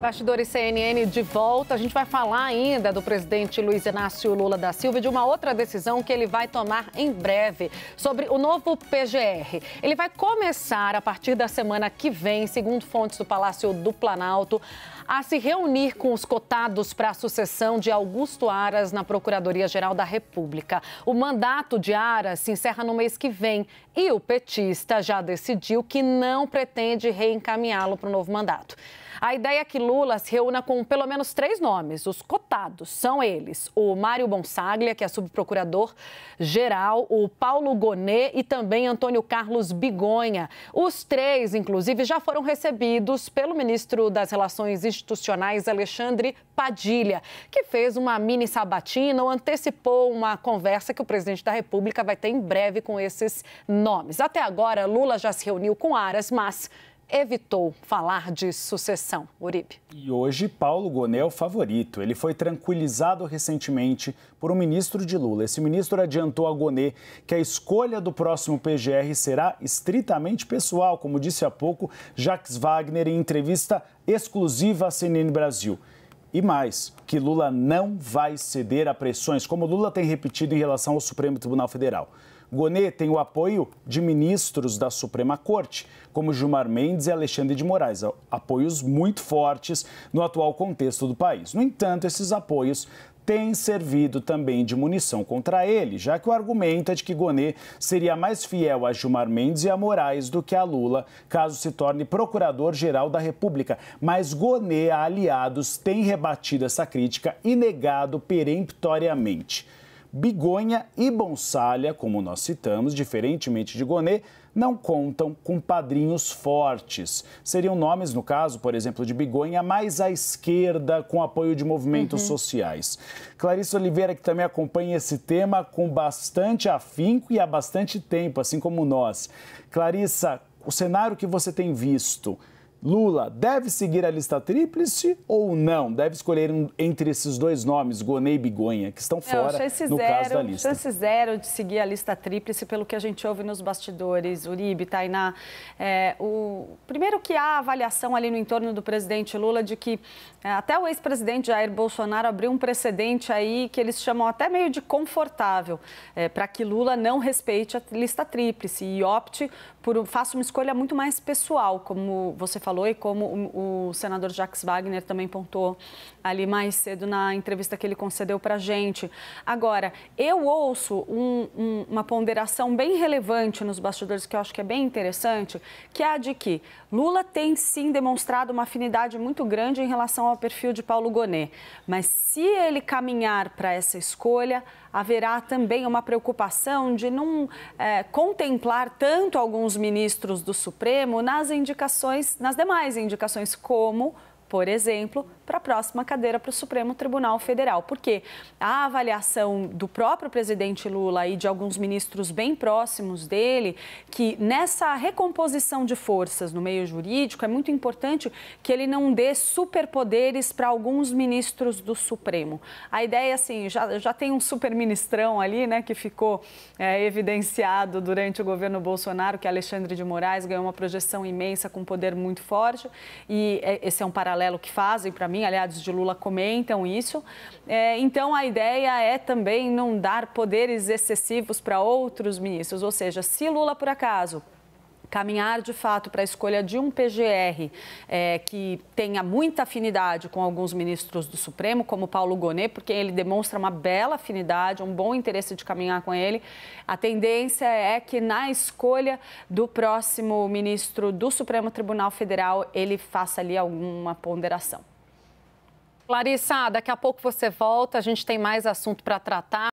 Bastidores CNN de volta. A gente vai falar ainda do presidente Luiz Inácio Lula da Silva e de uma outra decisão que ele vai tomar em breve sobre o novo PGR. Ele vai começar a partir da semana que vem, segundo fontes do Palácio do Planalto, a se reunir com os cotados para a sucessão de Augusto Aras na Procuradoria-Geral da República. O mandato de Aras se encerra no mês que vem e o petista já decidiu que não pretende reencaminhá-lo para o novo mandato. A ideia é que Lula se reúna com pelo menos três nomes. Os cotados são eles: o Mário Bonsaglia, que é subprocurador-geral, o Paulo Gonet e também Antônio Carlos Bigonha. Os três, inclusive, já foram recebidos pelo ministro das Relações Institucionais, Alexandre Padilha, que fez uma mini sabatina ou antecipou uma conversa que o presidente da República vai ter em breve com esses nomes. Até agora, Lula já se reuniu com Aras, mas evitou falar de sucessão. Uribe. E hoje, Paulo Gonê é o favorito. Ele foi tranquilizado recentemente por um ministro de Lula. Esse ministro adiantou a Gonê que a escolha do próximo PGR será estritamente pessoal, como disse há pouco Jacques Wagner em entrevista exclusiva à CNN Brasil. E mais, que Lula não vai ceder a pressões, como Lula tem repetido em relação ao Supremo Tribunal Federal. Gonê tem o apoio de ministros da Suprema Corte, como Gilmar Mendes e Alexandre de Moraes, apoios muito fortes no atual contexto do país. No entanto, esses apoios tem servido também de munição contra ele, já que o argumento é de que Gonê seria mais fiel a Gilmar Mendes e a Moraes do que a Lula, caso se torne procurador-geral da República. Mas Gonê, aliados, tem rebatido essa crítica e negado peremptoriamente. Bigonha e Bonsalha, como nós citamos, diferentemente de Gonê, não contam com padrinhos fortes. Seriam nomes, no caso, por exemplo, de Bigonha, mais à esquerda, com apoio de movimentos uhum. sociais. Clarice Oliveira, que também acompanha esse tema com bastante afinco e há bastante tempo, assim como nós. Clarissa, o cenário que você tem visto Lula deve seguir a lista tríplice ou não? Deve escolher um, entre esses dois nomes, Gonê e Bigonha, que estão fora não, no zero, caso da lista. Chance zero de seguir a lista tríplice, pelo que a gente ouve nos bastidores, Uribe, Tainá. É, o... Primeiro que há avaliação ali no entorno do presidente Lula de que é, até o ex-presidente Jair Bolsonaro abriu um precedente aí que eles chamam até meio de confortável, é, para que Lula não respeite a lista tríplice e opte por, faça uma escolha muito mais pessoal, como você falou falou e como o, o senador Jax Wagner também pontuou ali mais cedo na entrevista que ele concedeu para a gente. Agora, eu ouço um, um, uma ponderação bem relevante nos bastidores que eu acho que é bem interessante, que é a de que Lula tem sim demonstrado uma afinidade muito grande em relação ao perfil de Paulo Gonet, mas se ele caminhar para essa escolha, haverá também uma preocupação de não é, contemplar tanto alguns ministros do Supremo nas indicações, nas demais indicações, como por exemplo, para a próxima cadeira para o Supremo Tribunal Federal. Porque a avaliação do próprio presidente Lula e de alguns ministros bem próximos dele, que nessa recomposição de forças no meio jurídico é muito importante que ele não dê superpoderes para alguns ministros do Supremo. A ideia, assim, já, já tem um superministrão ali, né, que ficou é, evidenciado durante o governo Bolsonaro, que Alexandre de Moraes ganhou uma projeção imensa com poder muito forte, e é, esse é um paralelo paralelo que fazem para mim, aliados de Lula comentam isso. É, então, a ideia é também não dar poderes excessivos para outros ministros, ou seja, se Lula, por acaso, caminhar de fato para a escolha de um PGR é, que tenha muita afinidade com alguns ministros do Supremo, como Paulo Gonet, porque ele demonstra uma bela afinidade, um bom interesse de caminhar com ele. A tendência é que na escolha do próximo ministro do Supremo Tribunal Federal ele faça ali alguma ponderação. Clarissa, daqui a pouco você volta, a gente tem mais assunto para tratar.